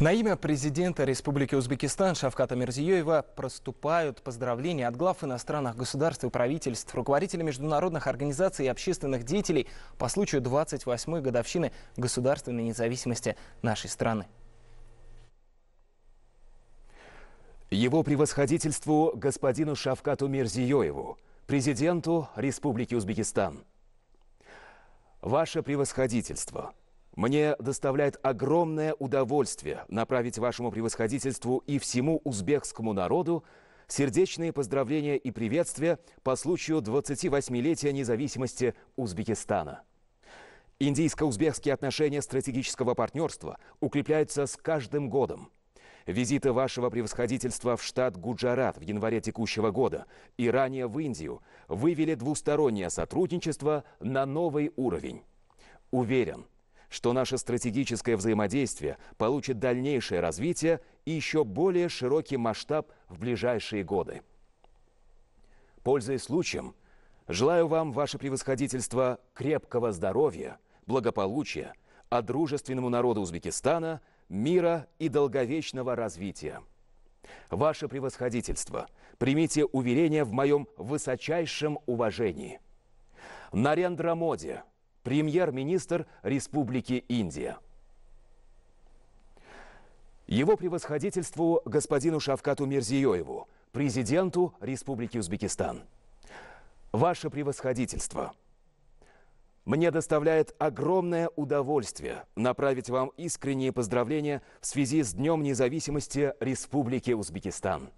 На имя президента Республики Узбекистан Шавката Мерзиёева проступают поздравления от глав иностранных государств и правительств, руководителей международных организаций и общественных деятелей по случаю 28-й годовщины государственной независимости нашей страны. Его превосходительству господину Шавкату Мирзиёеву, президенту Республики Узбекистан. Ваше превосходительство – мне доставляет огромное удовольствие направить вашему превосходительству и всему узбекскому народу сердечные поздравления и приветствия по случаю 28-летия независимости Узбекистана. Индийско-узбекские отношения стратегического партнерства укрепляются с каждым годом. Визиты вашего превосходительства в штат Гуджарат в январе текущего года и ранее в Индию вывели двустороннее сотрудничество на новый уровень. Уверен, что наше стратегическое взаимодействие получит дальнейшее развитие и еще более широкий масштаб в ближайшие годы. Пользуясь случаем, желаю вам, ваше превосходительство, крепкого здоровья, благополучия, а дружественному народу Узбекистана мира и долговечного развития. Ваше превосходительство, примите уверение в моем высочайшем уважении. Нарендра Моди – премьер-министр Республики Индия. Его превосходительству господину Шавкату Мирзиёеву, президенту Республики Узбекистан. Ваше превосходительство. Мне доставляет огромное удовольствие направить вам искренние поздравления в связи с Днем независимости Республики Узбекистан.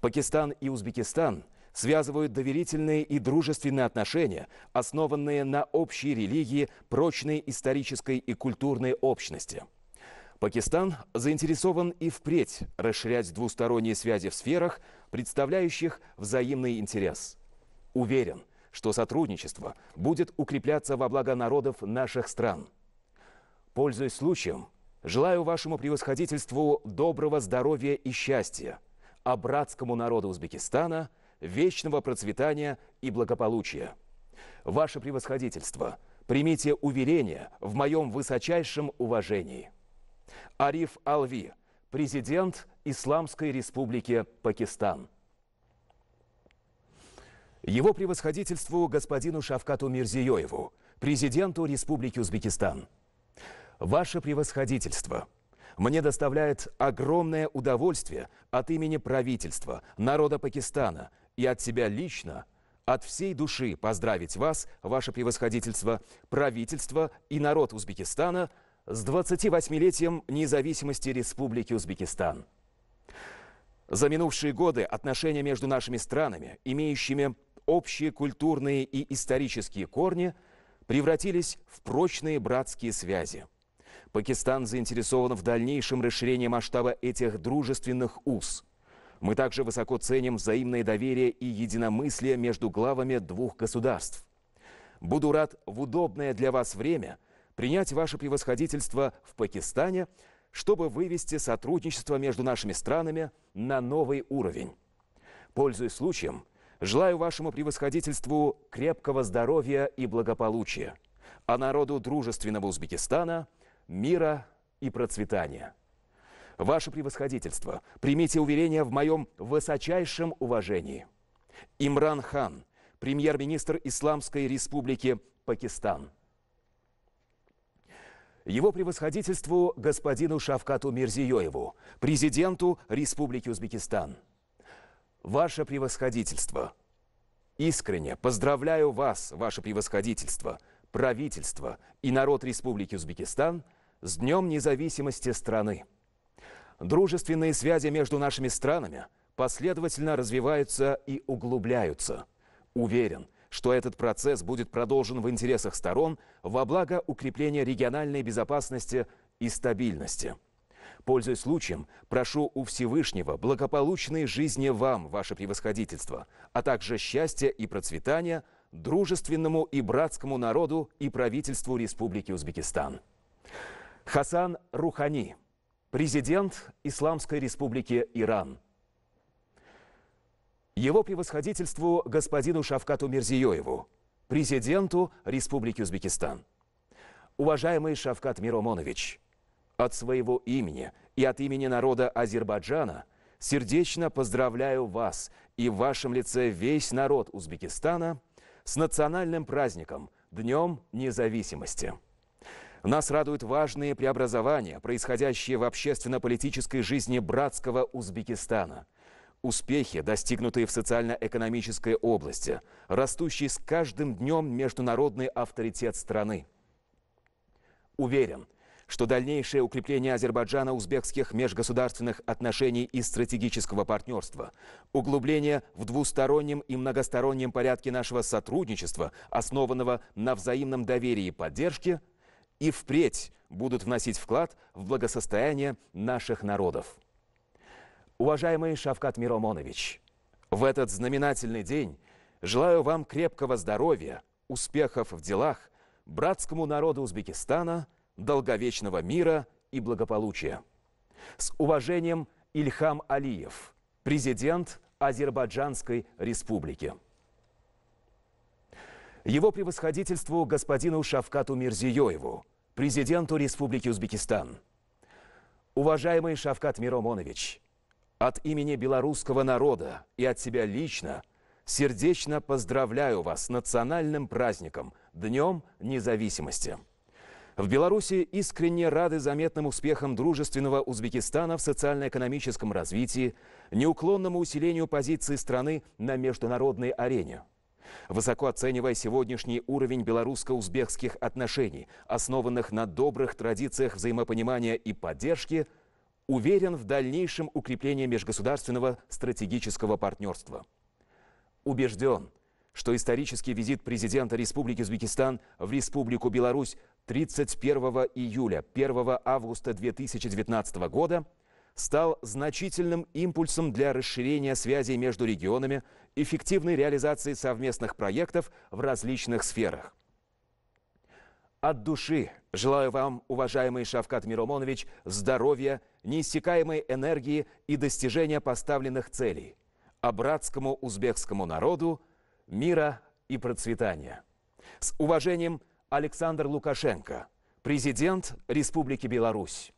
Пакистан и Узбекистан – связывают доверительные и дружественные отношения, основанные на общей религии, прочной исторической и культурной общности. Пакистан заинтересован и впредь расширять двусторонние связи в сферах, представляющих взаимный интерес. Уверен, что сотрудничество будет укрепляться во благо народов наших стран. Пользуясь случаем, желаю вашему превосходительству доброго здоровья и счастья, а братскому народу Узбекистана – вечного процветания и благополучия. Ваше превосходительство, примите уверение в моем высочайшем уважении. Ариф Алви, президент Исламской Республики Пакистан. Его превосходительству господину Шавкату Мирзиёеву, президенту Республики Узбекистан. Ваше превосходительство, мне доставляет огромное удовольствие от имени правительства, народа Пакистана, и от себя лично от всей души поздравить вас, ваше превосходительство, правительство и народ Узбекистана с 28-летием независимости Республики Узбекистан. За минувшие годы отношения между нашими странами, имеющими общие культурные и исторические корни, превратились в прочные братские связи. Пакистан заинтересован в дальнейшем расширении масштаба этих дружественных уз – мы также высоко ценим взаимное доверие и единомыслие между главами двух государств. Буду рад в удобное для вас время принять ваше превосходительство в Пакистане, чтобы вывести сотрудничество между нашими странами на новый уровень. Пользуясь случаем, желаю вашему превосходительству крепкого здоровья и благополучия, а народу дружественного Узбекистана – мира и процветания. Ваше превосходительство, примите уверение в моем высочайшем уважении. Имран Хан, премьер-министр Исламской республики Пакистан. Его превосходительству господину Шавкату Мирзиёеву, президенту Республики Узбекистан. Ваше превосходительство, искренне поздравляю вас, ваше превосходительство, правительство и народ Республики Узбекистан с Днем независимости страны. Дружественные связи между нашими странами последовательно развиваются и углубляются. Уверен, что этот процесс будет продолжен в интересах сторон во благо укрепления региональной безопасности и стабильности. Пользуясь случаем, прошу у Всевышнего благополучной жизни вам, ваше превосходительство, а также счастья и процветания дружественному и братскому народу и правительству Республики Узбекистан. Хасан Рухани – президент Исламской Республики Иран. Его превосходительству господину Шавкату Мирзиёеву, президенту Республики Узбекистан. Уважаемый Шавкат Миромонович, от своего имени и от имени народа Азербайджана сердечно поздравляю вас и в вашем лице весь народ Узбекистана с национальным праздником – Днем независимости. Нас радуют важные преобразования, происходящие в общественно-политической жизни братского Узбекистана. Успехи, достигнутые в социально-экономической области, растущий с каждым днем международный авторитет страны. Уверен, что дальнейшее укрепление Азербайджана узбекских межгосударственных отношений и стратегического партнерства, углубление в двустороннем и многостороннем порядке нашего сотрудничества, основанного на взаимном доверии и поддержке – и впредь будут вносить вклад в благосостояние наших народов. Уважаемый Шавкат Миромонович, в этот знаменательный день желаю вам крепкого здоровья, успехов в делах, братскому народу Узбекистана, долговечного мира и благополучия. С уважением, Ильхам Алиев, президент Азербайджанской республики его превосходительству господину Шавкату Мирзиёеву, президенту Республики Узбекистан. Уважаемый Шавкат Миромонович, от имени белорусского народа и от себя лично сердечно поздравляю вас с национальным праздником – Днем Независимости. В Беларуси искренне рады заметным успехам дружественного Узбекистана в социально-экономическом развитии, неуклонному усилению позиции страны на международной арене – Высоко оценивая сегодняшний уровень белорусско-узбекских отношений, основанных на добрых традициях взаимопонимания и поддержки, уверен в дальнейшем укреплении межгосударственного стратегического партнерства. Убежден, что исторический визит президента Республики Узбекистан в Республику Беларусь 31 июля 1 августа 2019 года – стал значительным импульсом для расширения связей между регионами, эффективной реализации совместных проектов в различных сферах. От души желаю вам, уважаемый Шавкат Миромонович, здоровья, неиссякаемой энергии и достижения поставленных целей, а братскому узбекскому народу мира и процветания. С уважением, Александр Лукашенко, президент Республики Беларусь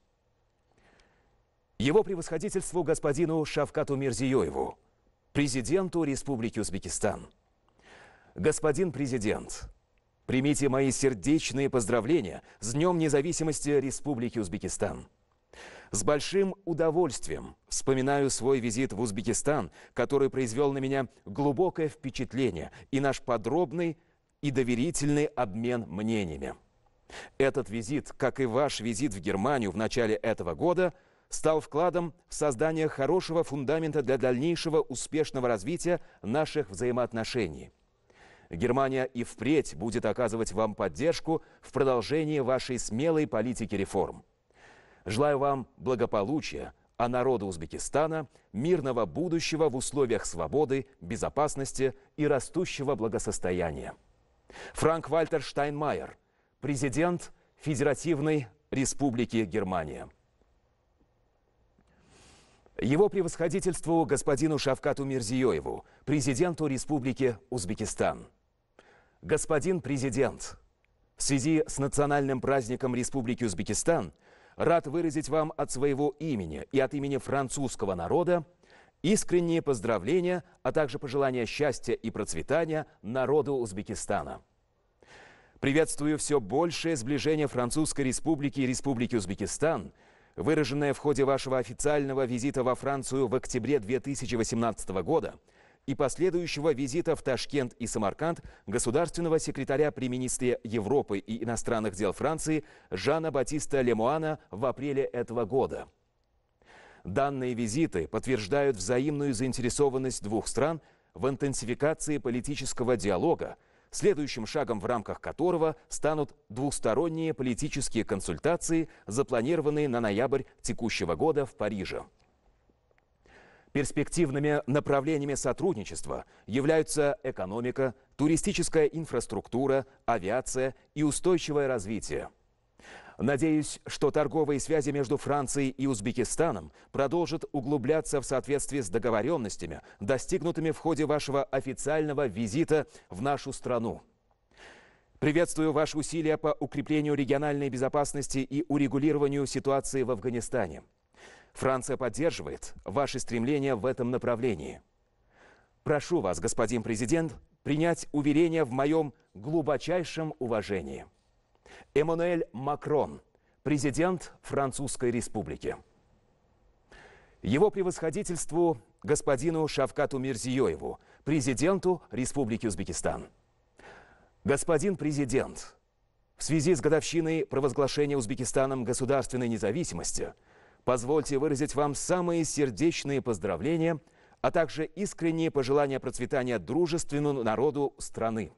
его превосходительству господину Шавкату Мирзиёеву, президенту Республики Узбекистан. Господин президент, примите мои сердечные поздравления с Днем независимости Республики Узбекистан. С большим удовольствием вспоминаю свой визит в Узбекистан, который произвел на меня глубокое впечатление и наш подробный и доверительный обмен мнениями. Этот визит, как и ваш визит в Германию в начале этого года – стал вкладом в создание хорошего фундамента для дальнейшего успешного развития наших взаимоотношений. Германия и впредь будет оказывать вам поддержку в продолжении вашей смелой политики реформ. Желаю вам благополучия, а народу Узбекистана мирного будущего в условиях свободы, безопасности и растущего благосостояния. Франк Вальтер Штайнмайер, президент Федеративной Республики Германия. Его превосходительству господину Шавкату Мирзиёеву, президенту Республики Узбекистан. Господин президент, в связи с национальным праздником Республики Узбекистан рад выразить вам от своего имени и от имени французского народа искренние поздравления, а также пожелания счастья и процветания народу Узбекистана. Приветствую все большее сближение Французской Республики и Республики Узбекистан – выраженное в ходе вашего официального визита во Францию в октябре 2018 года и последующего визита в Ташкент и Самарканд государственного секретаря при министре Европы и иностранных дел Франции Жана Батиста Лемуана в апреле этого года. Данные визиты подтверждают взаимную заинтересованность двух стран в интенсификации политического диалога, следующим шагом в рамках которого станут двусторонние политические консультации, запланированные на ноябрь текущего года в Париже. Перспективными направлениями сотрудничества являются экономика, туристическая инфраструктура, авиация и устойчивое развитие – Надеюсь, что торговые связи между Францией и Узбекистаном продолжат углубляться в соответствии с договоренностями, достигнутыми в ходе вашего официального визита в нашу страну. Приветствую ваши усилия по укреплению региональной безопасности и урегулированию ситуации в Афганистане. Франция поддерживает ваши стремления в этом направлении. Прошу вас, господин президент, принять уверение в моем глубочайшем уважении. Эммануэль Макрон, президент Французской Республики. Его превосходительству господину Шавкату Мирзиёеву, президенту Республики Узбекистан. Господин президент, в связи с годовщиной провозглашения Узбекистаном государственной независимости, позвольте выразить вам самые сердечные поздравления, а также искренние пожелания процветания дружественному народу страны.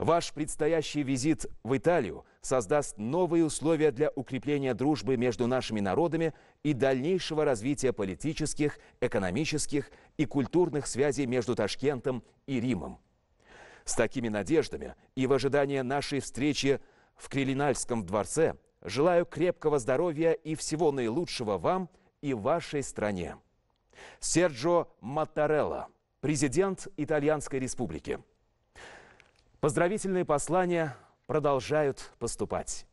Ваш предстоящий визит в Италию создаст новые условия для укрепления дружбы между нашими народами и дальнейшего развития политических, экономических и культурных связей между Ташкентом и Римом. С такими надеждами и в ожидании нашей встречи в Крилинальском дворце желаю крепкого здоровья и всего наилучшего вам и вашей стране. Серджо Маттарелла, президент Итальянской республики. Поздравительные послания продолжают поступать.